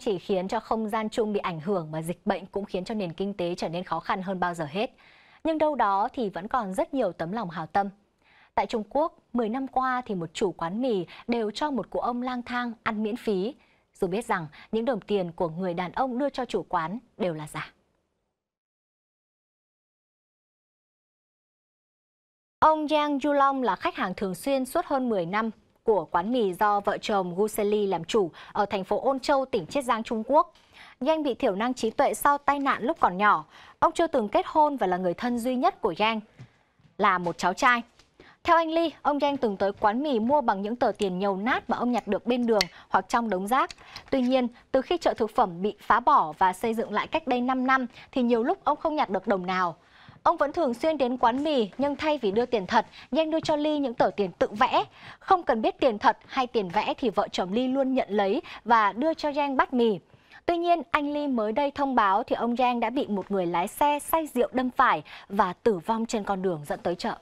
chỉ khiến cho không gian chung bị ảnh hưởng mà dịch bệnh cũng khiến cho nền kinh tế trở nên khó khăn hơn bao giờ hết. Nhưng đâu đó thì vẫn còn rất nhiều tấm lòng hào tâm. Tại Trung Quốc, 10 năm qua thì một chủ quán mì đều cho một cụ ông lang thang ăn miễn phí, dù biết rằng những đồng tiền của người đàn ông đưa cho chủ quán đều là giả. Ông Yang Yulong là khách hàng thường xuyên suốt hơn 10 năm của quán mì do vợ chồng Guseli làm chủ ở thành phố Ôn Châu, tỉnh Chiết Giang, Trung Quốc. Yang bị thiểu năng trí tuệ sau tai nạn lúc còn nhỏ. Ông chưa từng kết hôn và là người thân duy nhất của Yang, là một cháu trai. Theo anh Ly, ông Yang từng tới quán mì mua bằng những tờ tiền nhiều nát mà ông nhặt được bên đường hoặc trong đống rác. Tuy nhiên, từ khi chợ thực phẩm bị phá bỏ và xây dựng lại cách đây 5 năm thì nhiều lúc ông không nhặt được đồng nào. Ông vẫn thường xuyên đến quán mì nhưng thay vì đưa tiền thật, nhanh đưa cho Ly những tờ tiền tự vẽ. Không cần biết tiền thật hay tiền vẽ thì vợ chồng Ly luôn nhận lấy và đưa cho giang bát mì. Tuy nhiên, anh Ly mới đây thông báo thì ông giang đã bị một người lái xe say rượu đâm phải và tử vong trên con đường dẫn tới chợ.